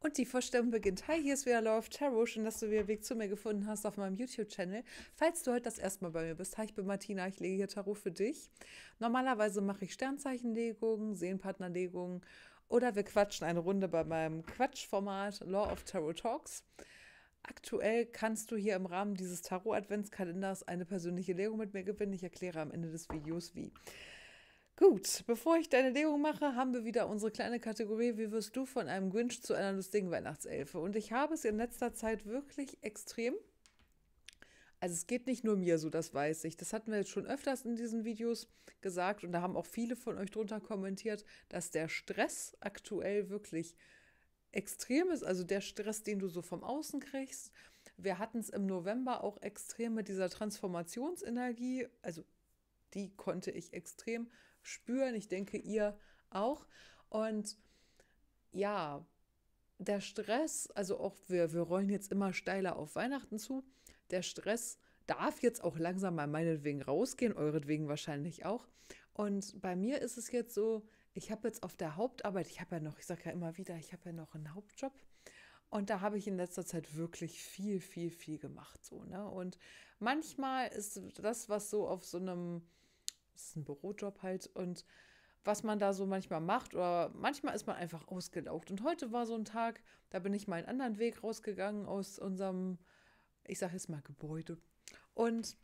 Und die Vorstellung beginnt. Hi, hier ist wieder Laura Tarot. Schön, dass du wieder Weg zu mir gefunden hast auf meinem YouTube-Channel. Falls du heute das erste Mal bei mir bist, hi, ich bin Martina, ich lege hier Tarot für dich. Normalerweise mache ich Sternzeichenlegungen, Seelenpartnerlegungen oder wir quatschen eine Runde bei meinem Quatschformat Law of Tarot Talks. Aktuell kannst du hier im Rahmen dieses Tarot-Adventskalenders eine persönliche Legung mit mir gewinnen. Ich erkläre am Ende des Videos wie. Gut, bevor ich deine Dehnung mache, haben wir wieder unsere kleine Kategorie, wie wirst du von einem Grinch zu einer lustigen Weihnachtselfe? Und ich habe es in letzter Zeit wirklich extrem. Also es geht nicht nur mir so, das weiß ich. Das hatten wir jetzt schon öfters in diesen Videos gesagt und da haben auch viele von euch drunter kommentiert, dass der Stress aktuell wirklich extrem ist. Also der Stress, den du so vom Außen kriegst. Wir hatten es im November auch extrem mit dieser Transformationsenergie. Also die konnte ich extrem spüren. Ich denke, ihr auch. Und ja, der Stress, also auch wir, wir rollen jetzt immer steiler auf Weihnachten zu. Der Stress darf jetzt auch langsam mal meinetwegen rausgehen, euretwegen wahrscheinlich auch. Und bei mir ist es jetzt so, ich habe jetzt auf der Hauptarbeit, ich habe ja noch, ich sage ja immer wieder, ich habe ja noch einen Hauptjob. Und da habe ich in letzter Zeit wirklich viel, viel, viel gemacht. So, ne? Und manchmal ist das, was so auf so einem ist ein Bürojob halt und was man da so manchmal macht oder manchmal ist man einfach ausgelaugt. Und heute war so ein Tag, da bin ich mal einen anderen Weg rausgegangen aus unserem, ich sage jetzt mal Gebäude. Und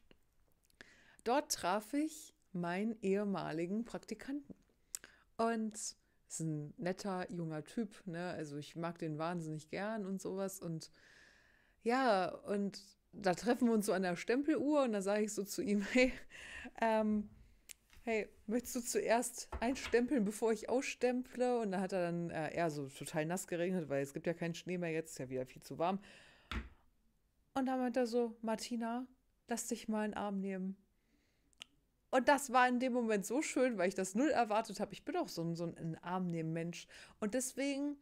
dort traf ich meinen ehemaligen Praktikanten. Und ist ein netter junger Typ, ne? Also ich mag den wahnsinnig gern und sowas. Und ja, und da treffen wir uns so an der Stempeluhr und da sage ich so zu ihm, hey, ähm, hey, möchtest du zuerst einstempeln, bevor ich ausstemple? Und da hat er dann äh, eher so total nass geregnet, weil es gibt ja keinen Schnee mehr jetzt, ist ja wieder viel zu warm. Und dann meint er so, Martina, lass dich mal einen Arm nehmen. Und das war in dem Moment so schön, weil ich das null erwartet habe. Ich bin auch so ein, so ein Arm nehmen Mensch. Und deswegen,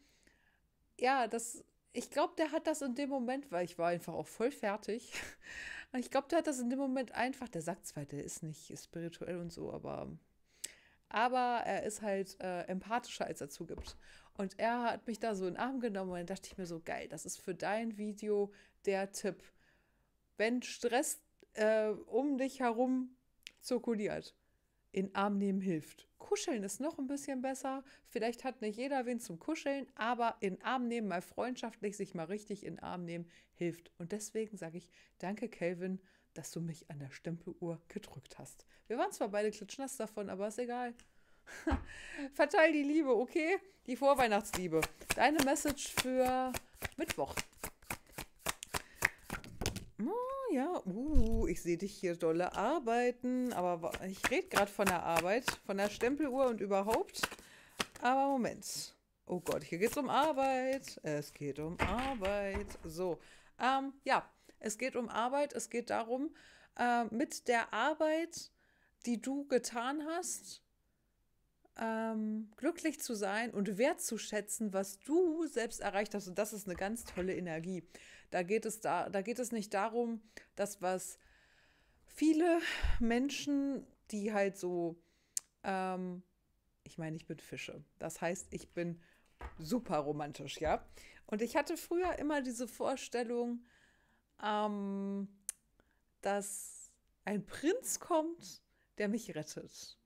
ja, das ich glaube, der hat das in dem Moment, weil ich war einfach auch voll fertig. ich glaube, der hat das in dem Moment einfach, der sagt zwar, der ist nicht spirituell und so, aber, aber er ist halt äh, empathischer, als er zugibt. Und er hat mich da so in den Arm genommen und dann dachte ich mir so, geil, das ist für dein Video der Tipp. Wenn Stress äh, um dich herum zirkuliert, in Arm nehmen hilft. Kuscheln ist noch ein bisschen besser. Vielleicht hat nicht jeder wen zum Kuscheln, aber in Arm nehmen, mal freundschaftlich sich mal richtig in Arm nehmen, hilft. Und deswegen sage ich danke, Kelvin, dass du mich an der Stempeluhr gedrückt hast. Wir waren zwar beide klitschnass davon, aber ist egal. Verteil die Liebe, okay? Die Vorweihnachtsliebe. Deine Message für Mittwoch. Hm ja. Uh, ich sehe dich hier dolle arbeiten. Aber ich rede gerade von der Arbeit, von der Stempeluhr und überhaupt. Aber Moment. Oh Gott, hier geht's um Arbeit. Es geht um Arbeit. So, ähm, ja, es geht um Arbeit. Es geht darum, äh, mit der Arbeit, die du getan hast, ähm, glücklich zu sein und wertzuschätzen, was du selbst erreicht hast. Und das ist eine ganz tolle Energie. Da geht es, da, da geht es nicht darum, dass was viele Menschen, die halt so, ähm, ich meine, ich bin Fische. Das heißt, ich bin super romantisch, ja. Und ich hatte früher immer diese Vorstellung, ähm, dass ein Prinz kommt, der mich rettet.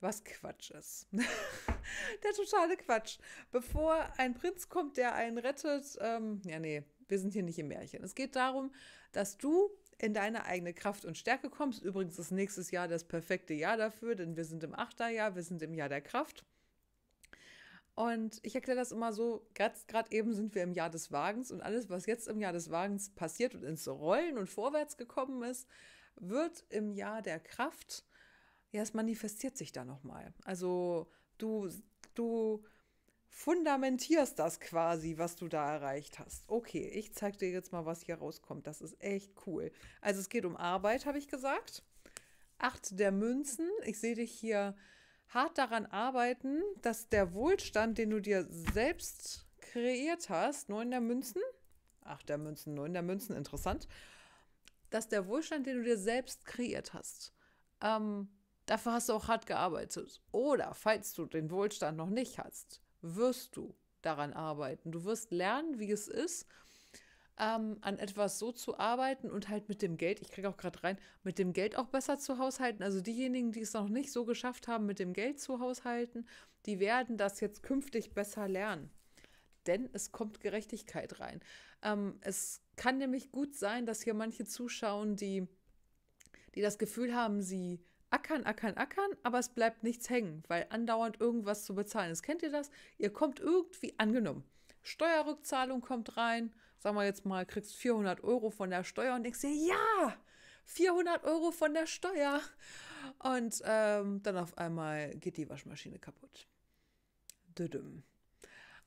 Was Quatsch ist. der totale Quatsch. Bevor ein Prinz kommt, der einen rettet, ähm, ja, nee, wir sind hier nicht im Märchen. Es geht darum, dass du in deine eigene Kraft und Stärke kommst. Übrigens ist nächstes Jahr das perfekte Jahr dafür, denn wir sind im Achterjahr, wir sind im Jahr der Kraft. Und ich erkläre das immer so, gerade eben sind wir im Jahr des Wagens und alles, was jetzt im Jahr des Wagens passiert und ins Rollen und vorwärts gekommen ist, wird im Jahr der Kraft, ja, es manifestiert sich da nochmal. Also du, du fundamentierst das quasi, was du da erreicht hast. Okay, ich zeige dir jetzt mal, was hier rauskommt. Das ist echt cool. Also es geht um Arbeit, habe ich gesagt. Acht der Münzen. Ich sehe dich hier hart daran arbeiten, dass der Wohlstand, den du dir selbst kreiert hast, neun der Münzen, acht der Münzen, neun der Münzen, interessant, dass der Wohlstand, den du dir selbst kreiert hast, ähm, dafür hast du auch hart gearbeitet. Oder falls du den Wohlstand noch nicht hast, wirst du daran arbeiten. Du wirst lernen, wie es ist, ähm, an etwas so zu arbeiten und halt mit dem Geld, ich kriege auch gerade rein, mit dem Geld auch besser zu haushalten. Also diejenigen, die es noch nicht so geschafft haben, mit dem Geld zu haushalten, die werden das jetzt künftig besser lernen. Denn es kommt Gerechtigkeit rein. Ähm, es kann nämlich gut sein, dass hier manche zuschauen, die, die das Gefühl haben, sie ackern, ackern, ackern, aber es bleibt nichts hängen, weil andauernd irgendwas zu bezahlen ist. Kennt ihr das? Ihr kommt irgendwie angenommen. Steuerrückzahlung kommt rein, sagen wir jetzt mal, kriegst 400 Euro von der Steuer und denkst dir, ja, 400 Euro von der Steuer. Und ähm, dann auf einmal geht die Waschmaschine kaputt. Düdüm.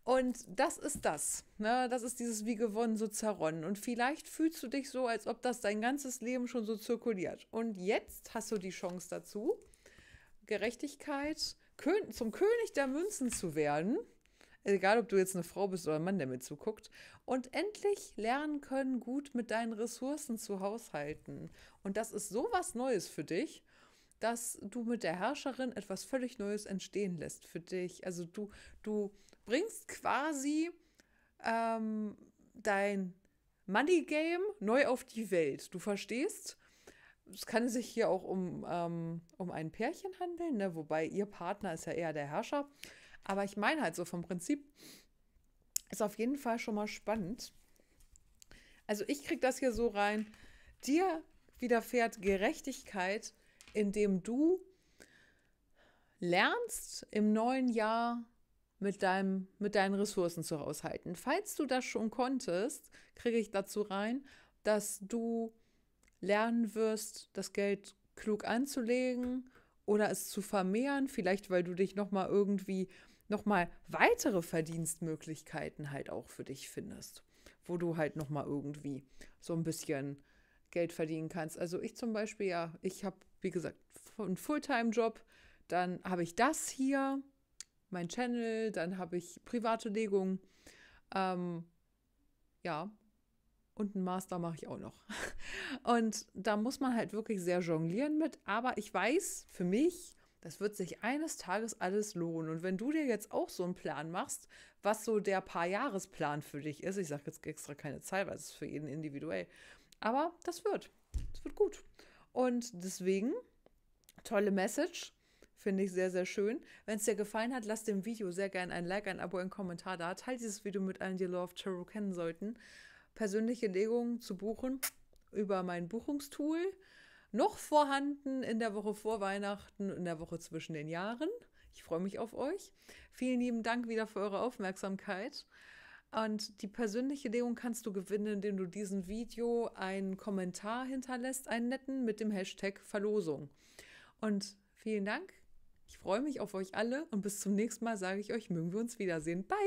Und das ist das. Ne? Das ist dieses wie gewonnen, so zerronnen. Und vielleicht fühlst du dich so, als ob das dein ganzes Leben schon so zirkuliert. Und jetzt hast du die Chance dazu, Gerechtigkeit Kön zum König der Münzen zu werden. Egal, ob du jetzt eine Frau bist oder ein Mann, der mir zuguckt. Und endlich lernen können, gut mit deinen Ressourcen zu haushalten. Und das ist so was Neues für dich dass du mit der Herrscherin etwas völlig Neues entstehen lässt für dich. Also du, du bringst quasi ähm, dein Money Game neu auf die Welt. Du verstehst? Es kann sich hier auch um, ähm, um ein Pärchen handeln, ne? wobei ihr Partner ist ja eher der Herrscher. Aber ich meine halt so vom Prinzip ist auf jeden Fall schon mal spannend. Also ich kriege das hier so rein. Dir widerfährt Gerechtigkeit, indem du lernst, im neuen Jahr mit, deinem, mit deinen Ressourcen zu haushalten. Falls du das schon konntest, kriege ich dazu rein, dass du lernen wirst, das Geld klug anzulegen oder es zu vermehren, vielleicht weil du dich nochmal irgendwie nochmal weitere Verdienstmöglichkeiten halt auch für dich findest, wo du halt nochmal irgendwie so ein bisschen Geld verdienen kannst. Also ich zum Beispiel, ja, ich habe wie gesagt, einen Fulltime-Job. Dann habe ich das hier, mein Channel, dann habe ich private Legungen. Ähm, ja, und einen Master mache ich auch noch. Und da muss man halt wirklich sehr jonglieren mit. Aber ich weiß für mich, das wird sich eines Tages alles lohnen. Und wenn du dir jetzt auch so einen Plan machst, was so der Paar-Jahres-Plan für dich ist, ich sage jetzt extra keine Zahl, weil es ist für jeden individuell, aber das wird. Es wird gut. Und deswegen, tolle Message. Finde ich sehr, sehr schön. Wenn es dir gefallen hat, lass dem Video sehr gerne ein Like, ein Abo, einen Kommentar da. Teil dieses Video mit allen, die Love of Tarot kennen sollten. Persönliche Legungen zu buchen über mein Buchungstool. Noch vorhanden in der Woche vor Weihnachten, in der Woche zwischen den Jahren. Ich freue mich auf euch. Vielen lieben Dank wieder für eure Aufmerksamkeit. Und die persönliche Legung kannst du gewinnen, indem du diesem Video einen Kommentar hinterlässt, einen netten mit dem Hashtag Verlosung. Und vielen Dank. Ich freue mich auf euch alle und bis zum nächsten Mal sage ich euch, mögen wir uns wiedersehen. Bye!